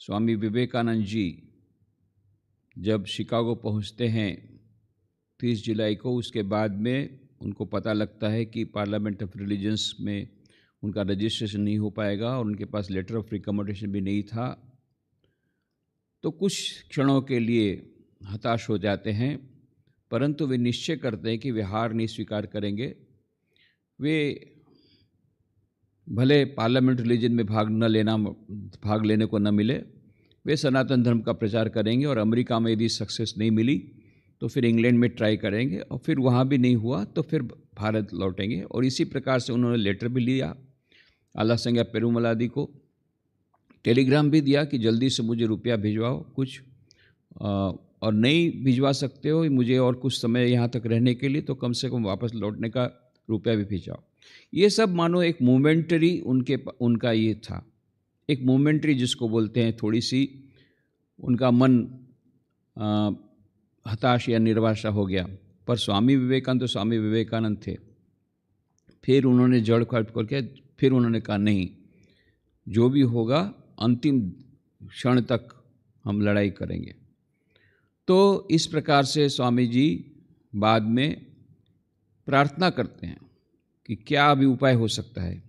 स्वामी विवेकानंद जी जब शिकागो पहुंचते हैं 30 जुलाई को उसके बाद में उनको पता लगता है कि पार्लियामेंट ऑफ रिलीजन्स में उनका रजिस्ट्रेशन नहीं हो पाएगा और उनके पास लेटर ऑफ रिकमेंडेशन भी नहीं था तो कुछ क्षणों के लिए हताश हो जाते हैं परंतु वे निश्चय करते हैं कि वे हार नहीं स्वीकार करेंगे वे भले पार्लियामेंट रिलीजन में भाग न लेना भाग लेने को न मिले वे सनातन धर्म का प्रचार करेंगे और अमेरिका में यदि सक्सेस नहीं मिली तो फिर इंग्लैंड में ट्राई करेंगे और फिर वहाँ भी नहीं हुआ तो फिर भारत लौटेंगे और इसी प्रकार से उन्होंने लेटर भी लिया आला संज्ञा पेरूमलादी को टेलीग्राम भी दिया कि जल्दी से मुझे रुपया भिजवाओ कुछ आ, और नहीं भिजवा सकते हो मुझे और कुछ समय यहाँ तक रहने के लिए तो कम से कम वापस लौटने का रुपया भी भिजवाओ ये सब मानो एक मोमेंटरी उनके उनका ये था एक मोमेंटरी जिसको बोलते हैं थोड़ी सी उनका मन आ, हताश या निर्वाशा हो गया पर स्वामी विवेकानंद तो स्वामी विवेकानंद थे फिर उन्होंने जड़ खड़ करके फिर उन्होंने कहा नहीं जो भी होगा अंतिम क्षण तक हम लड़ाई करेंगे तो इस प्रकार से स्वामी जी बाद में प्रार्थना करते हैं कि क्या अभी उपाय हो सकता है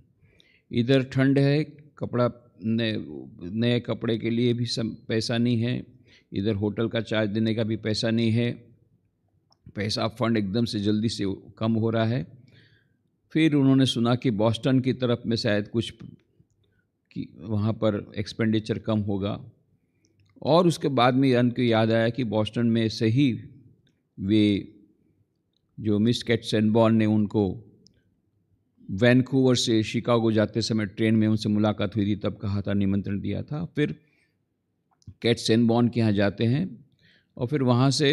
इधर ठंड है कपड़ा नए नए कपड़े के लिए भी सब पैसा नहीं है इधर होटल का चार्ज देने का भी पैसा नहीं है पैसा फंड एकदम से जल्दी से कम हो रहा है फिर उन्होंने सुना कि बॉस्टन की तरफ में शायद कुछ कि वहाँ पर एक्सपेंडिचर कम होगा और उसके बाद में को याद आया कि बॉस्टन में से ही वे जो मिस कैट सेनबॉन ने उनको वैनकूवर से शिकागो जाते समय ट्रेन में उनसे मुलाकात हुई थी तब कहा था निमंत्रण दिया था फिर कैट सेनबॉन के यहाँ जाते हैं और फिर वहाँ से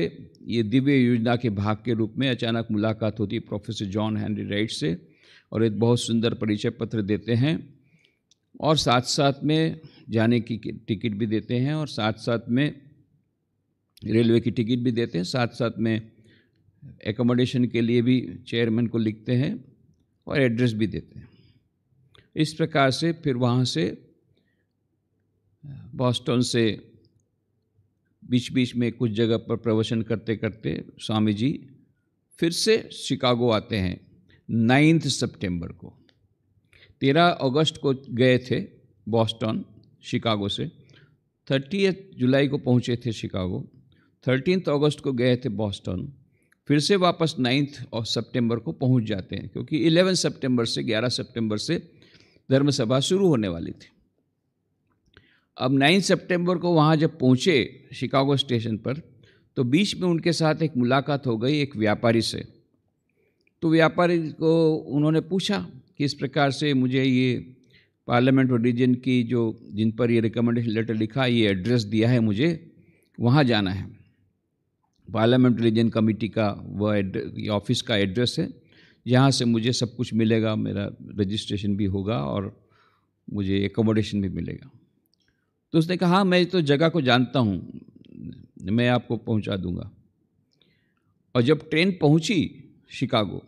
ये दिव्य योजना के भाग के रूप में अचानक मुलाकात होती है प्रोफेसर जॉन हैंनरी राइट से और एक बहुत सुंदर परिचय पत्र देते हैं और साथ साथ में जाने की टिकट भी देते हैं और साथ साथ में रेलवे की टिकट भी देते हैं साथ साथ में एकोमोडेशन के लिए भी चेयरमैन को लिखते हैं और एड्रेस भी देते हैं इस प्रकार से फिर वहाँ से बॉस्टन से बीच बीच में कुछ जगह पर प्रवचन करते करते स्वामी जी फिर से शिकागो आते हैं नाइन्थ सितंबर को तेरह अगस्त को गए थे बॉस्टन शिकागो से थर्टी जुलाई को पहुँचे थे शिकागो थर्टीन अगस्त को गए थे बॉस्टन फिर से वापस नाइन्थ और सितंबर को पहुंच जाते हैं क्योंकि इलेवन सितंबर से ग्यारह सितंबर से धर्मसभा शुरू होने वाली थी अब नाइन्थ सितंबर को वहाँ जब पहुँचे शिकागो स्टेशन पर तो बीच में उनके साथ एक मुलाकात हो गई एक व्यापारी से तो व्यापारी को उन्होंने पूछा कि इस प्रकार से मुझे ये पार्लियामेंट और रीजन की जो जिन पर ये रिकमेंडेशन लेटर लिखा ये एड्रेस दिया है मुझे वहाँ जाना है पार्लियामेंट रिलीजन कमेटी का वह ऑफिस का एड्रेस है यहाँ से मुझे सब कुछ मिलेगा मेरा रजिस्ट्रेशन भी होगा और मुझे एकोमोडेशन भी मिलेगा तो उसने कहा हाँ मैं तो जगह को जानता हूँ मैं आपको पहुँचा दूँगा और जब ट्रेन पहुँची शिकागो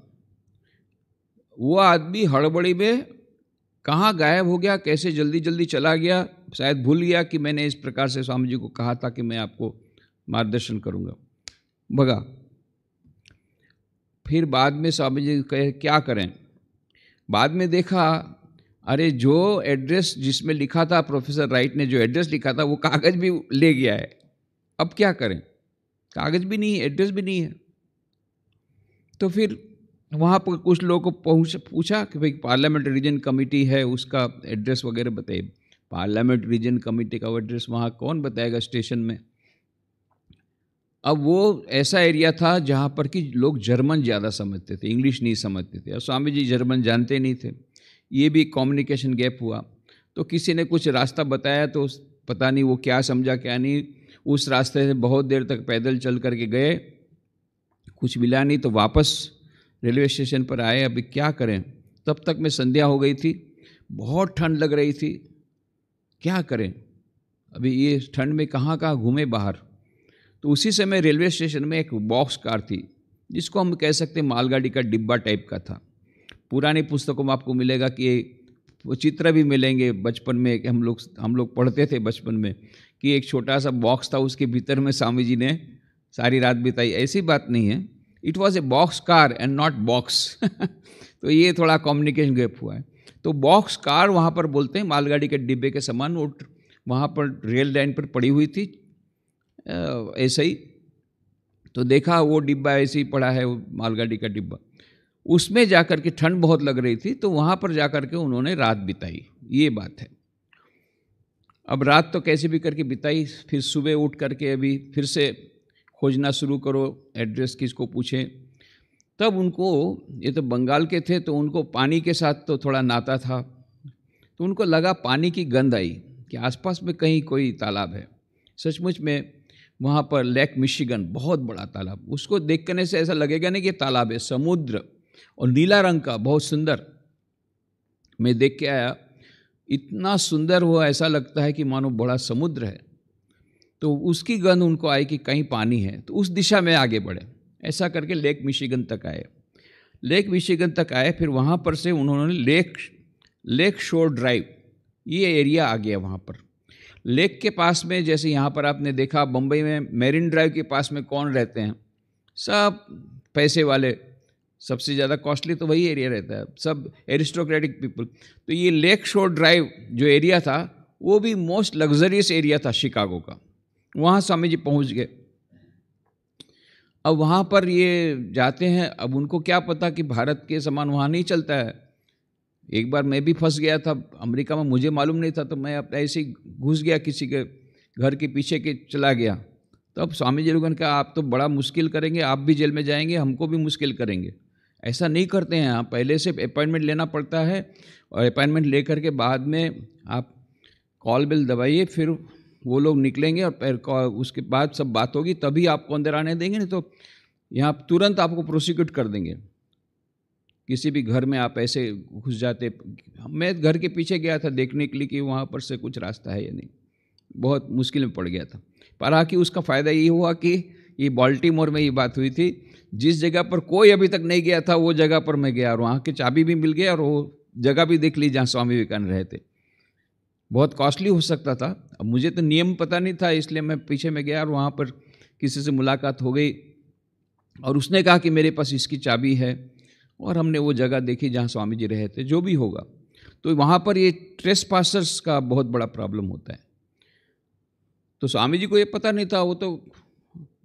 वो आदमी हड़बड़ी में कहाँ गायब हो गया कैसे जल्दी जल्दी चला गया शायद भूल गया कि मैंने इस प्रकार से स्वामी जी को कहा था कि मैं आपको मार्गदर्शन करूँगा बगा फिर बाद में स्वामी जी कहे क्या करें बाद में देखा अरे जो एड्रेस जिसमें लिखा था प्रोफेसर राइट ने जो एड्रेस लिखा था वो कागज़ भी ले गया है अब क्या करें कागज़ भी नहीं है एड्रेस भी नहीं है तो फिर वहाँ पर कुछ लोगों को पहुँच पूछा कि भाई पार्लियामेंट रीजन कमेटी है उसका एड्रेस वगैरह बताइए पार्लियामेंट रीजन कमेटी का वो एड्रेस वहाँ कौन बताएगा स्टेशन में अब वो ऐसा एरिया था जहाँ पर कि लोग जर्मन ज़्यादा समझते थे इंग्लिश नहीं समझते थे और स्वामी जी जर्मन जानते नहीं थे ये भी कम्युनिकेशन गैप हुआ तो किसी ने कुछ रास्ता बताया तो पता नहीं वो क्या समझा क्या नहीं उस रास्ते से बहुत देर तक पैदल चल करके गए कुछ मिला नहीं तो वापस रेलवे स्टेशन पर आए अभी क्या करें तब तक मैं संध्या हो गई थी बहुत ठंड लग रही थी क्या करें अभी ये ठंड में कहाँ कहाँ घूमे बाहर तो उसी समय रेलवे स्टेशन में एक बॉक्स कार थी जिसको हम कह सकते हैं मालगाड़ी का डिब्बा टाइप का था पुरानी पुस्तकों में आपको मिलेगा कि वो चित्र भी मिलेंगे बचपन में हम लोग हम लोग पढ़ते थे बचपन में कि एक छोटा सा बॉक्स था उसके भीतर में स्वामी जी ने सारी रात बिताई ऐसी बात नहीं है it was a box car and not box तो ये थोड़ा कम्युनिकेशन गैप हुआ है तो बॉक्स कार वहाँ पर बोलते हैं मालगाड़ी के डिब्बे के समान वो वहाँ पर रेल लाइन पर पड़ी हुई थी ऐसे ही तो देखा वो डिब्बा ऐसे ही पड़ा है मालगाड़ी का डिब्बा उसमें जाकर के ठंड बहुत लग रही थी तो वहाँ पर जाकर के उन्होंने रात बिताई ये बात है अब रात तो कैसे भी करके बिताई फिर सुबह उठ करके अभी फिर से खोजना शुरू करो एड्रेस किसको पूछें तब उनको ये तो बंगाल के थे तो उनको पानी के साथ तो थोड़ा नाता था तो उनको लगा पानी की गंध आई कि आसपास में कहीं कोई तालाब है सचमुच में वहाँ पर लेक मिशिगन बहुत बड़ा तालाब उसको देख करने से ऐसा लगेगा नहीं कि तालाब है समुद्र और नीला रंग का बहुत सुंदर मैं देख के आया इतना सुंदर वो ऐसा लगता है कि मानो बड़ा समुद्र है तो उसकी गंध उनको आई कि कहीं पानी है तो उस दिशा में आगे बढ़े ऐसा करके लेक मिशिगन तक आए लेक मिशिगन तक आए फिर वहाँ पर से उन्होंने लेक लेक शोर ड्राइव ये एरिया आ गया वहाँ पर लेक के पास में जैसे यहाँ पर आपने देखा बम्बई में मेरिन ड्राइव के पास में कौन रहते हैं सब पैसे वाले सबसे ज़्यादा कॉस्टली तो वही एरिया रहता है सब एरिस्टोक्रेटिक पीपल तो ये लेक शोर ड्राइव जो एरिया था वो भी मोस्ट लग्जरियस एरिया था शिकागो का वहाँ स्वामी जी पहुँच गए अब वहाँ पर ये जाते हैं अब उनको क्या पता कि भारत के समान वहाँ नहीं चलता है एक बार मैं भी फंस गया था अमेरिका में मुझे मालूम नहीं था तो मैं अपना ऐसे ही घुस गया किसी के घर के पीछे के चला गया तो अब स्वामी जी लोगों ने कहा आप तो बड़ा मुश्किल करेंगे आप भी जेल में जाएंगे हमको भी मुश्किल करेंगे ऐसा नहीं करते हैं आप पहले से अपॉइंटमेंट लेना पड़ता है और अपॉइंटमेंट ले करके बाद में आप कॉल बिल दबाइए फिर वो लोग निकलेंगे और उसके बाद सब बात होगी तभी आपको अंदर आने देंगे नहीं तो यहाँ तुरंत आपको प्रोसिक्यूट कर देंगे किसी भी घर में आप ऐसे घुस जाते मैं घर के पीछे गया था देखने के लिए कि वहाँ पर से कुछ रास्ता है या नहीं बहुत मुश्किल में पड़ गया था पर आखिर उसका फ़ायदा ये हुआ कि ये बॉल्टीमोर में ये बात हुई थी जिस जगह पर कोई अभी तक नहीं गया था वो जगह पर मैं गया और वहाँ की चाबी भी मिल गई और वो जगह भी देख ली जहाँ स्वामी विवेकानंद रहते बहुत कॉस्टली हो सकता था अब मुझे तो नियम पता नहीं था इसलिए मैं पीछे में गया और वहाँ पर किसी से मुलाकात हो गई और उसने कहा कि मेरे पास इसकी चाबी है और हमने वो जगह देखी जहाँ स्वामी जी रहे थे जो भी होगा तो वहाँ पर ये ट्रेस पासर्स का बहुत बड़ा प्रॉब्लम होता है तो स्वामी जी को ये पता नहीं था वो तो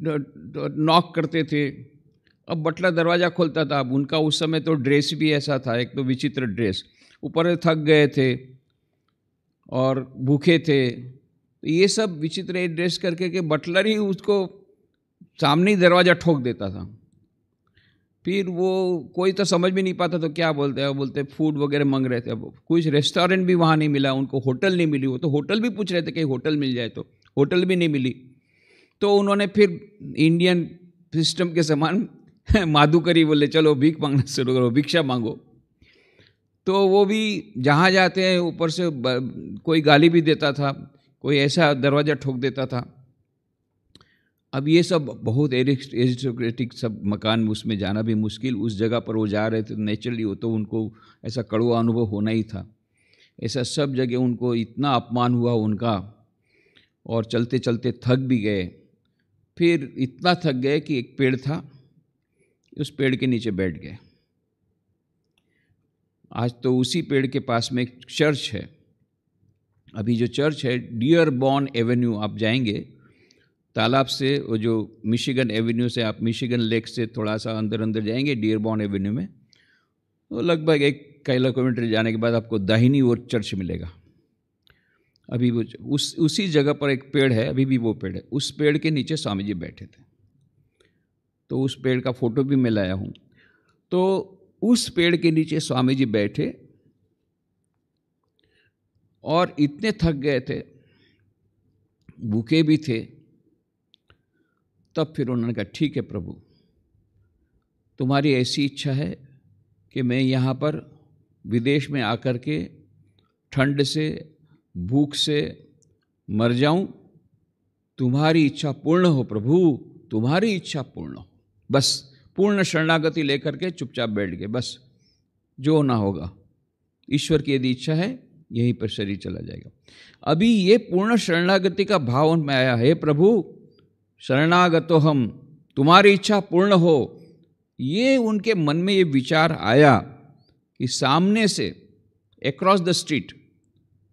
नॉक करते थे अब बटला दरवाज़ा खोलता था अब उनका उस समय तो ड्रेस भी ऐसा था एक तो विचित्र ड्रेस ऊपर थक गए थे और भूखे थे तो ये सब विचित्र ड्रेस करके के बटलर ही उसको सामने ही दरवाज़ा ठोक देता था फिर वो कोई तो समझ भी नहीं पाता तो क्या बोलते हैं बोलते फूड वगैरह मांग रहे थे अब कुछ रेस्टोरेंट भी वहाँ नहीं मिला उनको होटल नहीं मिली वो तो होटल भी पूछ रहे थे कहीं होटल मिल जाए तो होटल भी नहीं मिली तो उन्होंने फिर इंडियन सिस्टम के समान माधुकरी बोले चलो भीख मांगना शुरू करो भिक्षा मांगो तो वो भी जहाँ जाते हैं ऊपर से कोई गाली भी देता था कोई ऐसा दरवाज़ा ठोक देता था अब ये सब बहुत एरिस्टोक्रेटिक सब मकान उसमें जाना भी मुश्किल उस जगह पर वो जा रहे थे नेचुरली वो तो उनको ऐसा कड़वा अनुभव होना ही था ऐसा सब जगह उनको इतना अपमान हुआ उनका और चलते चलते थक भी गए फिर इतना थक गए कि एक पेड़ था उस पेड़ के नीचे बैठ गए आज तो उसी पेड़ के पास में एक चर्च है अभी जो चर्च है डियर बॉर्न एवेन्यू आप जाएंगे तालाब से वो जो मिशिगन एवेन्यू से आप मिशिगन लेक से थोड़ा सा अंदर अंदर जाएंगे डियरबॉर्न एवेन्यू में तो लगभग एक कैला किलोमीटर जाने के बाद आपको दाहिनी ओर चर्च मिलेगा अभी वो उस उसी जगह पर एक पेड़ है अभी भी वो पेड़ है उस पेड़ के नीचे स्वामी जी बैठे थे तो उस पेड़ का फोटो भी मैं लाया हूँ तो उस पेड़ के नीचे स्वामी जी बैठे और इतने थक गए थे भूखे भी थे तब फिर उन्होंने कहा ठीक है प्रभु तुम्हारी ऐसी इच्छा है कि मैं यहाँ पर विदेश में आकर के ठंड से भूख से मर जाऊं तुम्हारी इच्छा पूर्ण हो प्रभु तुम्हारी इच्छा पूर्ण हो बस पूर्ण शरणागति लेकर के चुपचाप बैठ गए बस जो होना होगा ईश्वर की यदि इच्छा है यहीं पर शरीर चला जाएगा अभी ये पूर्ण शरणागति का भाव उनमें आया है प्रभु शरणागत हम तुम्हारी इच्छा पूर्ण हो ये उनके मन में ये विचार आया कि सामने से एक्रॉस द स्ट्रीट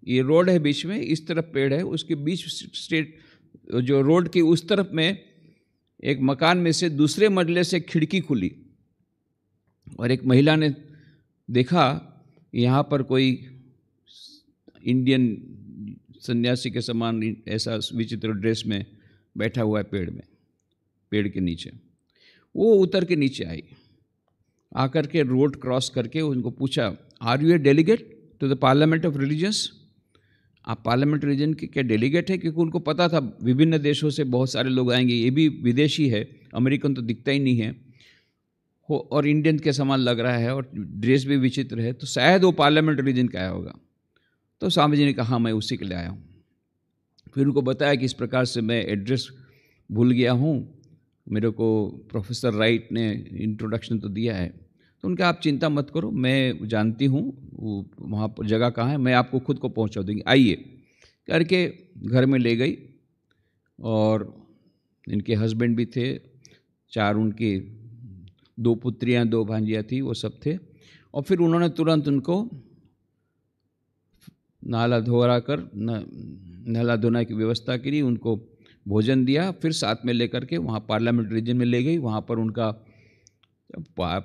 ये रोड है बीच में इस तरफ पेड़ है उसके बीच स्ट्रीट जो रोड की उस तरफ में एक मकान में से दूसरे मजले से खिड़की खुली और एक महिला ने देखा यहाँ पर कोई इंडियन सन्यासी के समान ऐसा विचित्र ड्रेस में बैठा हुआ है पेड़ में पेड़ के नीचे वो उतर के नीचे आई आकर के रोड क्रॉस करके उनको पूछा are you a delegate to the parliament of religions आप पार्लियामेंट रिलीजन के क्या डेलीगेट है क्योंकि उनको पता था विभिन्न देशों से बहुत सारे लोग आएंगे ये भी विदेशी है अमेरिकन तो दिखता ही नहीं है हो और इंडियन के समान लग रहा है और ड्रेस भी विचित्र है तो शायद वो पार्लियामेंट रिलीजन का आया होगा तो स्वामी जी ने कहा हाँ, मैं उसी के लिए आया हूँ फिर उनको बताया कि इस प्रकार से मैं एड्रेस भूल गया हूँ मेरे को प्रोफेसर राइट ने इंट्रोडक्शन तो दिया है तो उनका आप चिंता मत करो मैं जानती हूँ वहाँ पर जगह कहाँ है मैं आपको खुद को पहुँचा दूँगी आइए करके घर में ले गई और इनके हस्बैंड भी थे चार उनके दो पुत्रियाँ दो भांजियाँ थी वो सब थे और फिर उन्होंने तुरंत उनको नाला धोरा कर नाला धोना की व्यवस्था करी उनको भोजन दिया फिर साथ में लेकर के वहाँ पार्लियामेंट रीजन में ले गई वहाँ पर उनका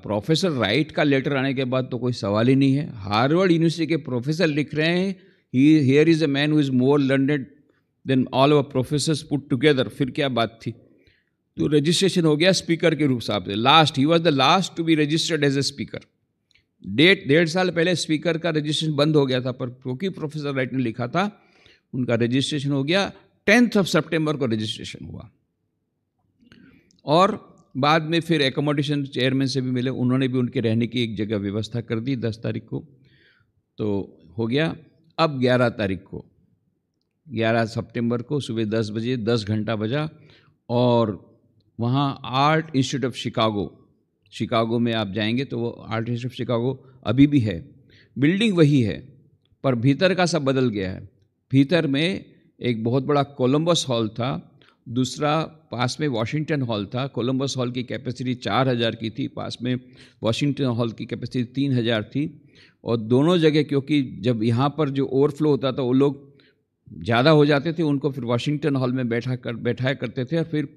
प्रोफेसर राइट का लेटर आने के बाद तो कोई सवाल ही नहीं है हार्वर्ड यूनिवर्सिटी के प्रोफेसर लिख रहे हैं he here is a man who is more learned than all our professor put together फिर क्या बात थी तो रजिस्ट्रेशन हो गया स्पीकर के रूप साहब से last he was the last to be registered as a speaker डेढ़ डेढ़ साल पहले स्पीकर का रजिस्ट्रेशन बंद हो गया था पर क्योंकि प्रोफेसर राइट ने लिखा था उनका रजिस्ट्रेशन हो गया टेंथ ऑफ सेप्टेम्बर को रजिस्ट्रेशन हुआ और बाद में फिर एकोमोडेशन चेयरमैन से भी मिले उन्होंने भी उनके रहने की एक जगह व्यवस्था कर दी दस तारीख को तो हो गया अब ग्यारह तारीख को ग्यारह सितंबर को सुबह दस बजे दस घंटा बजा और वहाँ Art Institute of Chicago Chicago में आप जाएंगे तो वो आर्ट हिस्ट्री ऑफ शिकागो अभी भी है बिल्डिंग वही है पर भीतर का सब बदल गया है भीतर में एक बहुत बड़ा कोलम्बस हॉल था दूसरा पास में वाशिंगटन हॉल था कोलम्बस हॉल की कैपेसिटी चार हज़ार की थी पास में वाशिंगटन हॉल की कैपेसिटी तीन हज़ार थी और दोनों जगह क्योंकि जब यहाँ पर जो ओवरफ्लो होता था वो लोग ज़्यादा हो जाते थे उनको फिर वाशिंगटन हॉल में बैठा कर बैठाया करते थे और फिर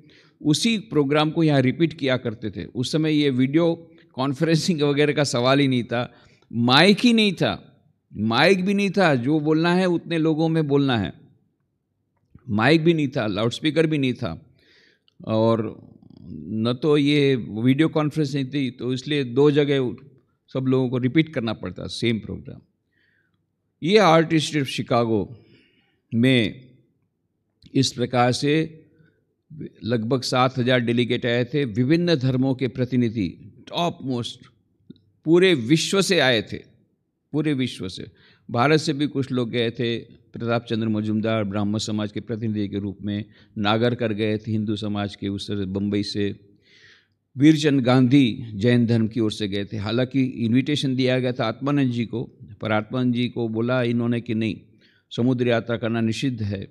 उसी प्रोग्राम को यहाँ रिपीट किया करते थे उस समय ये वीडियो कॉन्फ्रेंसिंग वगैरह का सवाल ही नहीं था माइक ही नहीं था माइक भी नहीं था जो बोलना है उतने लोगों में बोलना है माइक भी नहीं था लाउडस्पीकर भी नहीं था और न तो ये वीडियो कॉन्फ्रेंस नहीं थी तो इसलिए दो जगह सब लोगों को रिपीट करना पड़ता सेम प्रोग्राम ये आर्टिस्ट शिकागो में इस प्रकार से लगभग सात हजार डेलीगेट आए थे विभिन्न धर्मों के प्रतिनिधि टॉप मोस्ट पूरे विश्व से आए थे पूरे विश्व से भारत से भी कुछ लोग गए थे प्रताप चंद्र मजुमदार ब्राह्मण समाज के प्रतिनिधि के रूप में नागरकर गए थे हिंदू समाज के उस बम्बई से वीरचंद गांधी जैन धर्म की ओर से गए थे हालांकि इनविटेशन दिया गया था आत्मानंद जी को पर आत्मानंद जी को बोला इन्होंने कि नहीं समुद्र यात्रा करना निषिद्ध है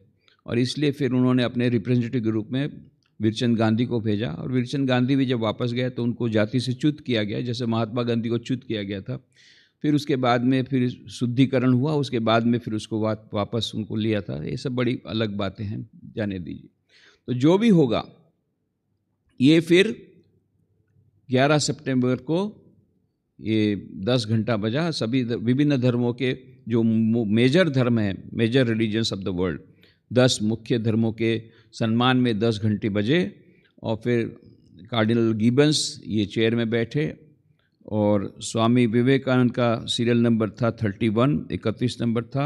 और इसलिए फिर उन्होंने अपने रिप्रेजेंटेटिव के रूप में वीरचंद गांधी को भेजा और वीरचंद गांधी भी जब वापस गए तो उनको जाति से च्युत किया गया जैसे महात्मा गांधी को च्युत किया गया था फिर उसके बाद में फिर शुद्धिकरण हुआ उसके बाद में फिर उसको वापस उनको लिया था ये सब बड़ी अलग बातें हैं जाने दीजिए तो जो भी होगा ये फिर 11 सितंबर को ये 10 घंटा बजा सभी विभिन्न धर्मों के जो मेजर धर्म हैं major religions of the world दस मुख्य धर्मों के सम्मान में दस घंटे बजे और फिर कार्डिनल गिबन्स ये चेयर में बैठे और स्वामी विवेकानंद का सीरियल नंबर था थर्टी वन इकतीस नंबर था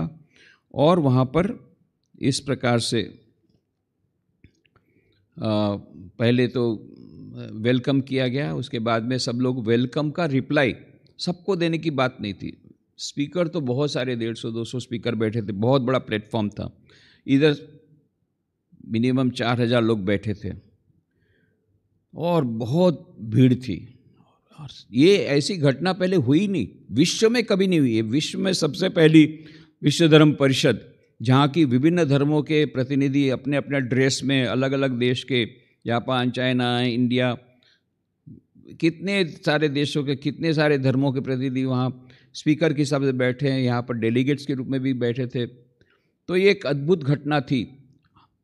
और वहाँ पर इस प्रकार से आ, पहले तो वेलकम किया गया उसके बाद में सब लोग वेलकम का रिप्लाई सबको देने की बात नहीं थी स्पीकर तो बहुत सारे डेढ़ सौ दो सौ स्पीकर बैठे थे बहुत बड़ा प्लेटफॉर्म था इधर मिनिमम चार हजार लोग बैठे थे और बहुत भीड़ थी और ये ऐसी घटना पहले हुई नहीं विश्व में कभी नहीं हुई है विश्व में सबसे पहली विश्व धर्म परिषद जहाँ की विभिन्न धर्मों के प्रतिनिधि अपने अपने ड्रेस में अलग अलग देश के जापान चाइना इंडिया कितने सारे देशों के कितने सारे धर्मों के प्रतिनिधि वहाँ स्पीकर के हिसाब से बैठे हैं यहाँ पर डेलीगेट्स के रूप में भी बैठे थे तो ये एक अद्भुत घटना थी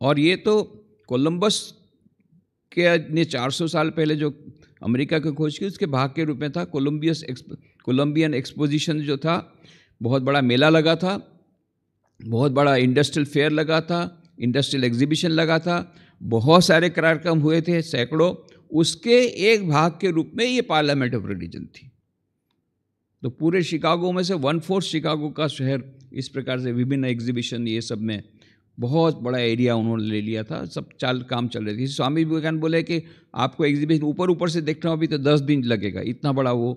और ये तो कोलंबस के ने 400 साल पहले जो अमेरिका की खोज की उसके भाग के रूप में था कोलम्बियस कोलम्बियन एक्सपोजिशन जो था बहुत बड़ा मेला लगा था बहुत बड़ा इंडस्ट्रियल फेयर लगा था इंडस्ट्रियल एग्जीबिशन लगा था बहुत सारे कार्यक्रम हुए थे सैकड़ों उसके एक भाग के रूप में ये पार्लियामेंट ऑफ रिलीजन थी तो पूरे शिकागो में से वन फोर्थ शिकागो का शहर इस प्रकार से विभिन्न एग्जीबिशन ये सब में बहुत बड़ा एरिया उन्होंने ले लिया था सब चाल काम चल रही थी स्वामी विवेकानंद बोले कि आपको एग्जीबिशन ऊपर ऊपर से देखना हो अभी तो दस दिन लगेगा इतना बड़ा वो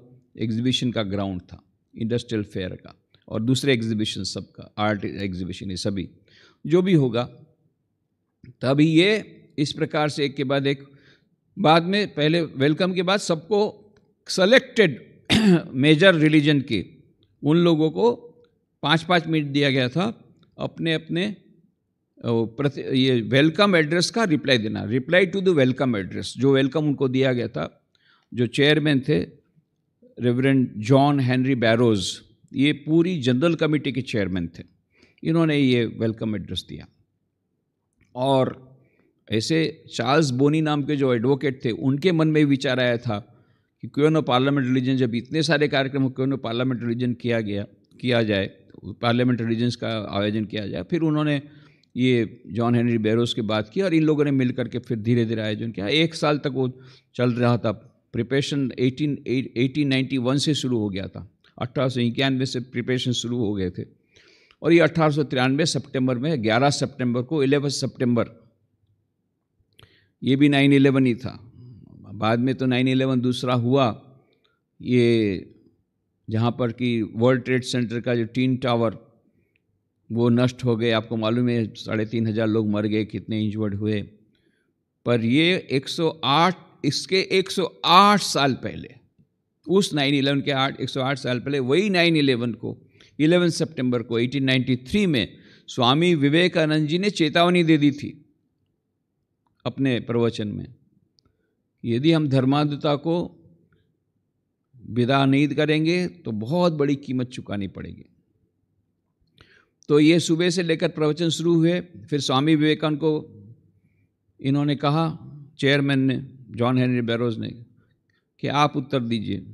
एग्जीबिशन का ग्राउंड था इंडस्ट्रियल फेयर का और दूसरे एग्जीबिशन सब का आर्ट एग्जीबिशन ये सभी जो भी होगा तभी ये इस प्रकार से एक के बाद एक बाद में पहले वेलकम के बाद सबको सेलेक्टेड मेजर रिलीजन के उन लोगों को पाँच पाँच मिनट दिया गया था अपने अपने प्रति ये वेलकम एड्रेस का रिप्लाई देना reply to the welcome address जो वेलकम उनको दिया गया था जो चेयरमैन थे रेवरेंड जॉन हेनरी बैरोज ये पूरी जनरल कमेटी के चेयरमैन थे इन्होंने ये वेलकम एड्रेस दिया और ऐसे चार्ल्स बोनी नाम के जो एडवोकेट थे उनके मन में विचार आया था कि क्यों ना पार्लियामेंट रिलीजन जब इतने सारे कार्यक्रम क्यों ना पार्लियामेंट रिलीजन किया गया किया जाए पार्लियामेंट रिलीजन्स का आयोजन किया जाए फिर उन्होंने ये जॉन हेनरी बेरोस की बात की और इन लोगों ने मिल करके फिर धीरे धीरे आयोजन किया एक साल तक वो चल रहा था preparation eighteen eighteen ninety one से शुरू हो गया था अट्ठारह सौ इक्यानवे से प्रिपरेशन शुरू हो गए थे और ये अट्ठारह सौ तिरानवे सेप्टेम्बर में ग्यारह सेप्टेम्बर को इलेवन सेप्टेम्बर ये भी नाइन इलेवन ही था बाद में तो नाइन इलेवन दूसरा हुआ ये जहाँ पर कि वर्ल्ड ट्रेड सेंटर का जो टीन टावर वो नष्ट हो गए आपको मालूम है साढ़े तीन हज़ार लोग मर गए कितने इंजर्ड हुए पर ये 108 इसके 108 साल पहले उस 9/11 के आठ 108 साल पहले वही 9/11 को 11 सितंबर को 1893 में स्वामी विवेकानंद जी ने चेतावनी दे दी थी अपने प्रवचन में यदि हम धर्मांधता को विदा नहीं करेंगे तो बहुत बड़ी कीमत चुकानी पड़ेगी तो ये सुबह से लेकर प्रवचन शुरू हुए फिर स्वामी विवेकानंद को इन्होंने कहा चेयरमैन ने जॉन हेनरी बैरोज ने कि आप उत्तर दीजिए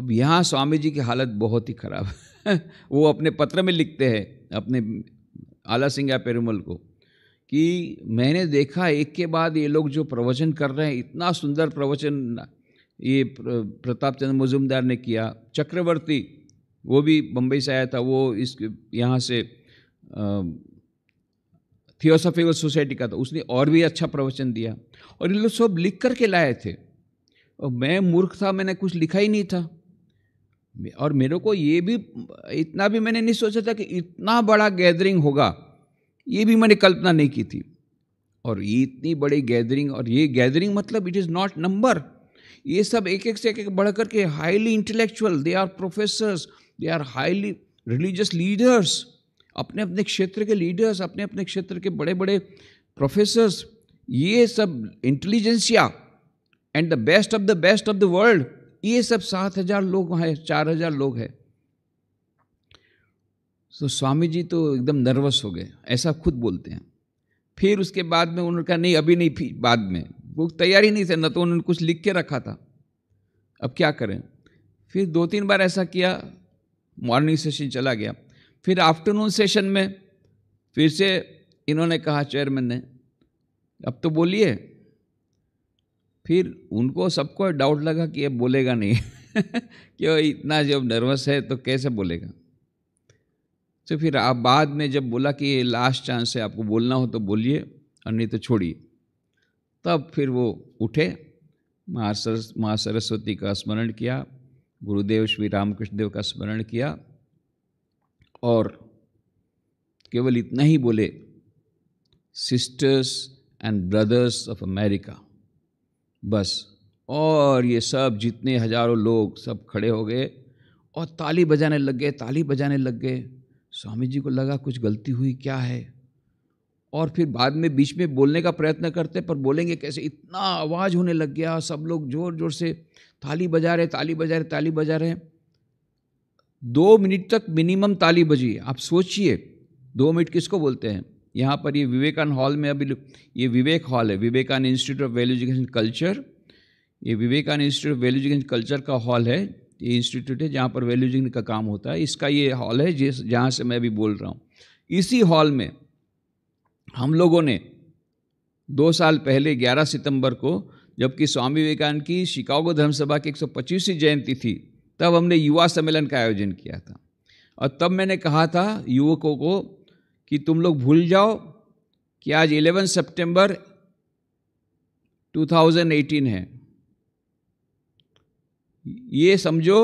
अब यहाँ स्वामी जी की हालत बहुत ही ख़राब है वो अपने पत्र में लिखते हैं अपने आला सिंह पेरुमल को कि मैंने देखा एक के बाद ये लोग जो प्रवचन कर रहे हैं इतना सुंदर प्रवचन ये प्रताप चंद्र मजुमदार ने किया चक्रवर्ती वो भी बम्बई से आया था वो इस यहाँ से थियोसॉफिकल सोसाइटी का था उसने और भी अच्छा प्रवचन दिया और ये लोग सब लिख करके लाए थे और मैं मूर्ख था मैंने कुछ लिखा ही नहीं था और मेरे को ये भी इतना भी मैंने नहीं सोचा था कि इतना बड़ा गैदरिंग होगा ये भी मैंने कल्पना नहीं की थी और ये इतनी बड़ी गैदरिंग और ये गैदरिंग मतलब इट इज़ नॉट नंबर ये सब एक एक से एक एक बढ़ करके highly intellectual they are professors they are highly religious leaders अपने अपने क्षेत्र के लीडर्स अपने अपने क्षेत्र के बड़े बड़े प्रोफेसर्स ये सब intelligentsia and the best of the best of the world ये सब सात हज़ार लोग हैं चार हज़ार लोग हैं तो स्वामी जी तो एकदम नर्वस हो गए ऐसा खुद बोलते हैं फिर उसके बाद में उन्होंने कहा नहीं अभी नहीं बाद में वो तैयारी नहीं थे न तो उन्होंने कुछ लिख के रखा था अब क्या करें फिर दो तीन बार ऐसा किया मॉर्निंग सेशन चला गया फिर आफ्टरनून सेशन में फिर से इन्होंने कहा चेयरमैन ने अब तो बोलिए फिर उनको सबको डाउट लगा कि ये बोलेगा नहीं क्यों इतना जब नर्वस है तो कैसे बोलेगा तो फिर आप बाद में जब बोला कि ये लास्ट चांस है आपको बोलना हो तो बोलिए और नहीं तो छोड़िए तब फिर वो उठे महासरस माँ सरस्वती का स्मरण किया गुरुदेव श्री रामकृष्ण देव का स्मरण किया और केवल इतना ही बोले sisters and brothers of America बस और ये सब जितने हजारों लोग सब खड़े हो गए और ताली बजाने लग गए ताली बजाने लग गए स्वामी जी को लगा कुछ गलती हुई क्या है और फिर बाद में बीच में बोलने का प्रयत्न करते पर बोलेंगे कैसे इतना आवाज़ होने लग गया सब लोग ज़ोर ज़ोर से ताली बजा रहे ताली बजा रहे ताली बजा रहे दो मिनट तक मिनिमम ताली बजी आप सोचिए दो मिनट किसको बोलते हैं यहाँ पर ये विवेकानंद हॉल में अभी ये विवेक हॉल है Vivekananda Institute of Value Education Culture ये Vivekananda Institute of Value Education Culture का हॉल है ये इंस्टीट्यूट है जहाँ पर वैल्यूजिंग का काम होता है इसका ये हॉल है जिस जहाँ से मैं अभी बोल रहा हूँ इसी हॉल में हम लोगों ने दो साल पहले 11 सितंबर को जबकि स्वामी विवेकानंद की शिकागो धर्मसभा की 125वीं जयंती थी तब हमने युवा सम्मेलन का आयोजन किया था और तब मैंने कहा था युवकों को कि तुम लोग भूल जाओ कि आज 11 सितंबर 2018 है ये समझो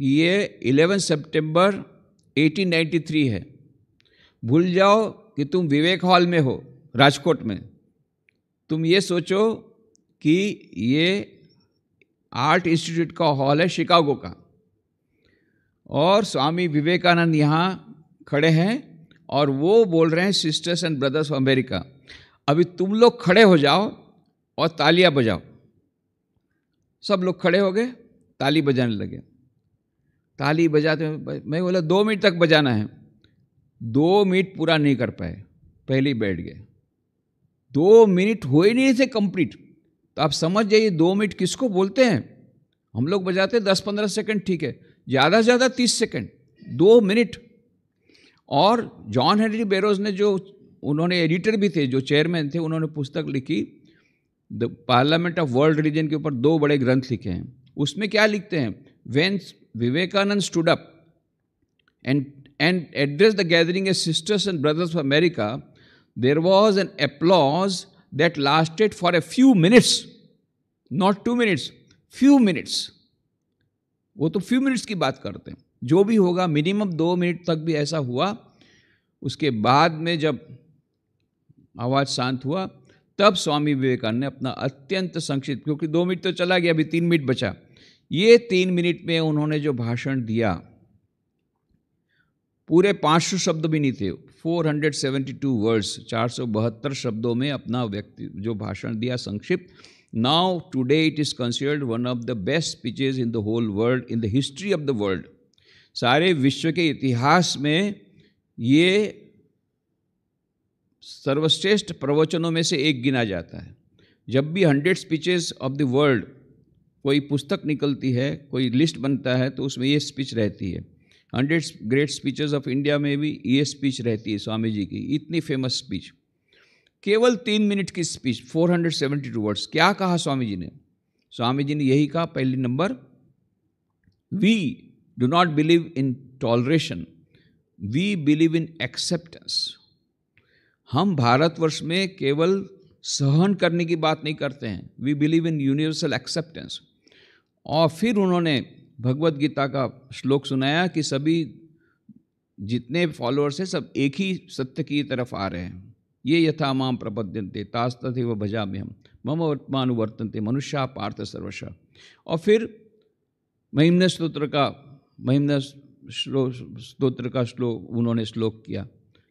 ये 11 सितंबर 1893 है भूल जाओ कि तुम विवेक हॉल में हो राजकोट में तुम ये सोचो कि ये आर्ट इंस्टीट्यूट का हॉल है शिकागो का और स्वामी विवेकानंद यहाँ खड़े हैं और वो बोल रहे हैं sisters and brothers of America अभी तुम लोग खड़े हो जाओ और तालियां बजाओ सब लोग खड़े हो गए ताली बजाने लगे ताली बजाते मैं बोला दो मिनट तक बजाना है दो मिनट पूरा नहीं कर पाए पहले ही बैठ गए दो मिनट हो ही नहीं थे कंप्लीट तो आप समझ जाइए दो मिनट किसको बोलते हैं हम लोग बजाते दस पंद्रह सेकंड ठीक है ज़्यादा से ज़्यादा तीस सेकंड दो मिनट और जॉन हेनरी बेरोज ने जो उन्होंने एडिटर भी थे जो चेयरमैन थे उन्होंने पुस्तक लिखी the parliament of world religion के ऊपर दो बड़े ग्रंथ लिखे हैं उसमें क्या लिखते हैं when Vivekananda stood up and and addressed the gathering a sisters and brothers of America there was an applause that lasted for a few minutes not two minutes few minutes वो तो फ्यू मिनट्स की बात करते हैं जो भी होगा minimum दो मिनट तक भी ऐसा हुआ उसके बाद में जब आवाज़ शांत हुआ तब स्वामी विवेकानंद ने अपना अत्यंत संक्षिप्त क्योंकि दो मिनट तो चला गया अभी तीन मिनट बचा ये तीन मिनट में उन्होंने जो भाषण दिया पूरे 500 शब्द भी नहीं थे 472 वर्ड्स चार शब्दों में अपना व्यक्ति जो भाषण दिया संक्षिप्त now today it is considered one of the best speeches in the whole world in the history of the world सारे विश्व के इतिहास में ये सर्वश्रेष्ठ प्रवचनों में से एक गिना जाता है जब भी hundred speeches of the world कोई पुस्तक निकलती है कोई लिस्ट बनता है तो उसमें ये स्पीच रहती है hundred great speeches of India में भी ये स्पीच रहती है स्वामी जी की इतनी फेमस स्पीच केवल तीन मिनट की स्पीच 472 वर्ड्स क्या कहा स्वामी जी ने स्वामी जी ने यही कहा पहली नंबर we do not believe in toleration we believe in acceptance हम भारतवर्ष में केवल सहन करने की बात नहीं करते हैं we believe in universal acceptance और फिर उन्होंने भगवत गीता का श्लोक सुनाया कि सभी जितने फॉलोअर्स हैं सब एक ही सत्य की तरफ आ रहे हैं ये यथा माम प्रपद्यंते तास्तथे व भजा में हम मम वर्तमानुवर्तनते मनुष्या पार्थ सर्वश और फिर महिम्न स्त्रोत्र का महिम्न स्त्रोत्र का श्लोक उन्होंने श्लोक किया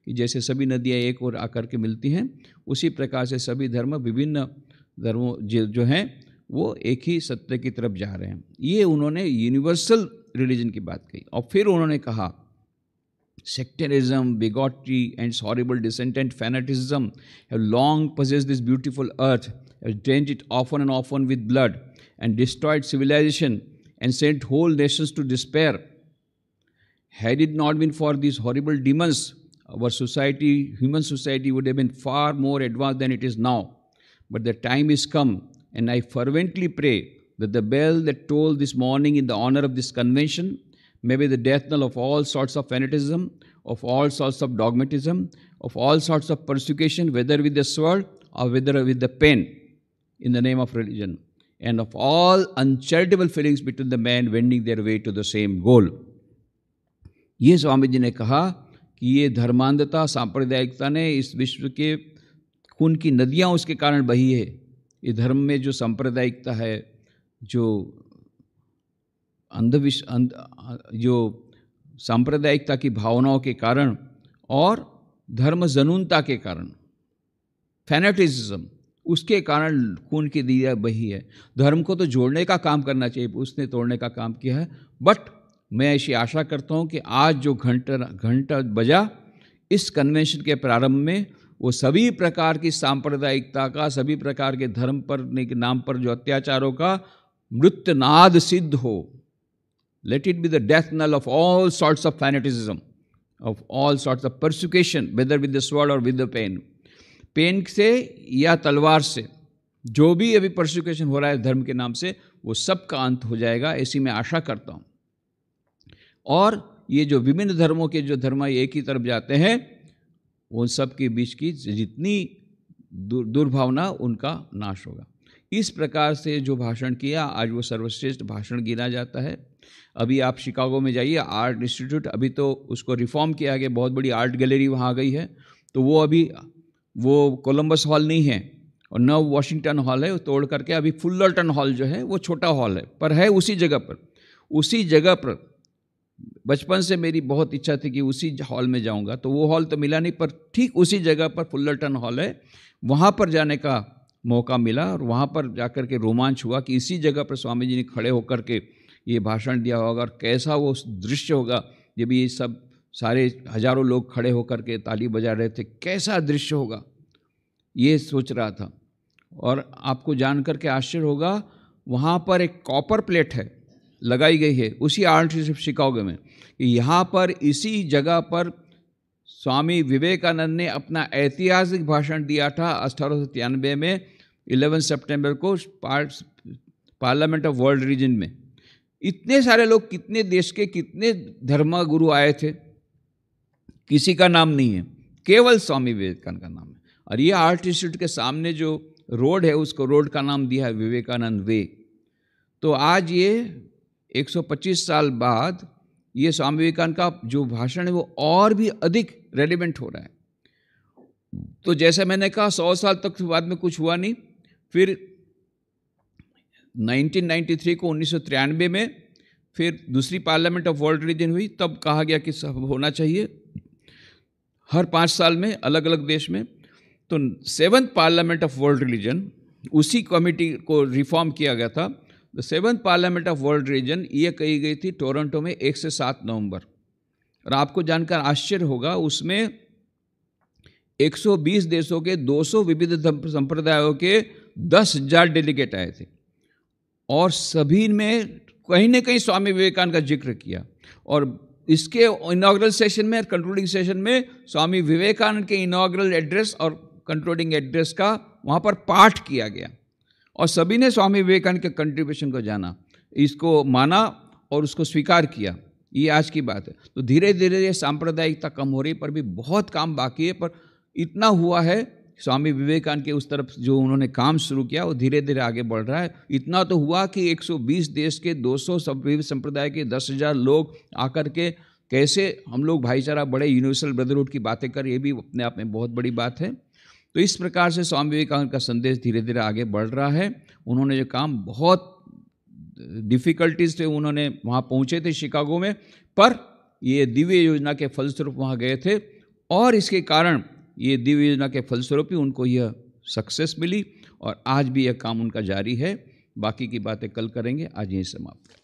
कि जैसे सभी नदियाँ एक और आकर के मिलती हैं उसी प्रकार से सभी धर्म विभिन्न धर्मों जो हैं वो एक ही सत्य की तरफ जा रहे हैं ये उन्होंने यूनिवर्सल रिलीजन की बात कही और फिर उन्होंने कहा sectarianism bigotry and horrible descendant fanaticism have long possessed this beautiful earth drenched it often and of on with blood and destroyed civilization and sent whole nations to despair had it not been for this horrible demons our society, human society, would have been far more advanced than it is now. But the time is come, and I fervently pray that the bell that tolled this morning in the honor of this convention may be the death knell of all sorts of fanaticism, of all sorts of dogmatism, of all sorts of persecution, whether with the sword or whether with the pen, in the name of religion, and of all uncharitable feelings between the men wending their way to the same goal. Yes, Swami ne kaha. कि ये धर्मांधता सांप्रदायिकता ने इस विश्व के खून की नदियाँ उसके कारण बही है ये धर्म में जो सांप्रदायिकता है जो अंधविश अंध जो सांप्रदायिकता की भावनाओं के कारण और धर्म जनूनता के कारण फैनेटिज्म उसके कारण खून की दिया बही है धर्म को तो जोड़ने का काम करना चाहिए उसने तोड़ने का काम किया है बट मैं ऐसी आशा करता हूँ कि आज जो घंटा घंटा बजा इस कन्वेंशन के प्रारंभ में वो सभी प्रकार की सांप्रदायिकता का सभी प्रकार के धर्म पर के नाम पर जो अत्याचारों का मृत्यनाद सिद्ध हो let it be the death knell of all sorts of fanaticism of all sorts of persecution whether with the sword or with the pen pen से या तलवार से जो भी अभी परसिक्यूशन हो रहा है धर्म के नाम से वो सब का अंत हो जाएगा ऐसी मैं आशा करता हूँ और ये जो विभिन्न धर्मों के जो धर्म एक ही तरफ जाते हैं उन सब के बीच की जितनी दुर्भावना उनका नाश होगा इस प्रकार से जो भाषण किया आज वो सर्वश्रेष्ठ भाषण गिना जाता है अभी आप शिकागो में जाइए आर्ट इंस्टीट्यूट अभी तो उसको रिफॉर्म किया गया बहुत बड़ी आर्ट गैलरी वहाँ आ गई है तो वो अभी वो कोलंबस हॉल नहीं है और न वॉशिंगटन हॉल है तोड़ करके अभी फुल्लरटन हॉल जो है वो छोटा हॉल है पर है उसी जगह पर उसी जगह पर बचपन से मेरी बहुत इच्छा थी कि उसी हॉल में जाऊंगा तो वो हॉल तो मिला नहीं पर ठीक उसी जगह पर फुल्लरटन हॉल है वहाँ पर जाने का मौका मिला और वहाँ पर जाकर के रोमांच हुआ कि इसी जगह पर स्वामी जी ने खड़े होकर के ये भाषण दिया होगा और कैसा वो दृश्य होगा जब ये सब सारे हजारों लोग खड़े होकर के ताली बजा रहे थे कैसा दृश्य होगा ये सोच रहा था और आपको जान करके आश्चर्य होगा वहाँ पर एक कॉपर प्लेट है लगाई गई है उसी ऑफ शिकागो में यहाँ पर इसी जगह पर स्वामी विवेकानंद ने अपना ऐतिहासिक भाषण दिया था अठारह में 11 सितंबर को पार्लियामेंट ऑफ वर्ल्ड रीजन में इतने सारे लोग कितने देश के कितने धर्म गुरु आए थे किसी का नाम नहीं है केवल स्वामी विवेकानंद का नाम है और ये आर्ट इंस्टीट्यूट के सामने जो रोड है उसको रोड का नाम दिया है विवेकानंद वे तो आज ये 125 साल बाद ये स्वामी विवेकानंद का जो भाषण है वो और भी अधिक रेलिवेंट हो रहा है तो जैसे मैंने कहा सौ साल तक बाद में कुछ हुआ नहीं फिर 1993 को उन्नीस में फिर दूसरी पार्लियामेंट ऑफ वर्ल्ड रिलीजन हुई तब कहा गया कि सब होना चाहिए हर पाँच साल में अलग अलग देश में तो seventh parliament of world religion उसी कमेटी को रिफॉर्म किया गया था the seven parliament of world religion ये कही गई थी टोरंटो में एक से सात नवंबर और आपको जानकर आश्चर्य होगा उसमें 120 देशों के 200 विविध संप्रदायों के दस हजार डेलीगेट आए थे और सभी में कहीं ना कहीं स्वामी विवेकानंद का जिक्र किया और इसके इनाग्रल सेशन में और कंट्रोलिंग सेशन में स्वामी विवेकानंद के इनाग्रल एड्रेस और कंट्रोलिंग एड्रेस का वहाँ पर पाठ किया गया और सभी ने स्वामी विवेकानंद के कंट्रीब्यूशन को जाना इसको माना और उसको स्वीकार किया ये आज की बात है तो धीरे धीरे ये सांप्रदायिकता कम हो रही पर भी बहुत काम बाकी है पर इतना हुआ है स्वामी विवेकानंद के उस तरफ जो उन्होंने काम शुरू किया वो धीरे धीरे आगे बढ़ रहा है इतना तो हुआ कि 120 देश के 200 सब संप्रदाय के 10,000 लोग आकर के कैसे हम लोग भाईचारा बड़े यूनिवर्सल ब्रदरहुड की बातें कर ये भी अपने आप में बहुत बड़ी बात है तो इस प्रकार से स्वामी विवेकानंद का संदेश धीरे धीरे आगे बढ़ रहा है उन्होंने जो काम बहुत डिफ़िकल्टीज थे उन्होंने वहाँ पहुँचे थे शिकागो में पर ये दिव्य योजना के फलस्वरूप वहाँ गए थे और इसके कारण ये दिव्य योजना के फलस्वरूप ही उनको यह सक्सेस मिली और आज भी यह काम उनका जारी है बाकी की बातें कल करेंगे आज यहीं समाप्त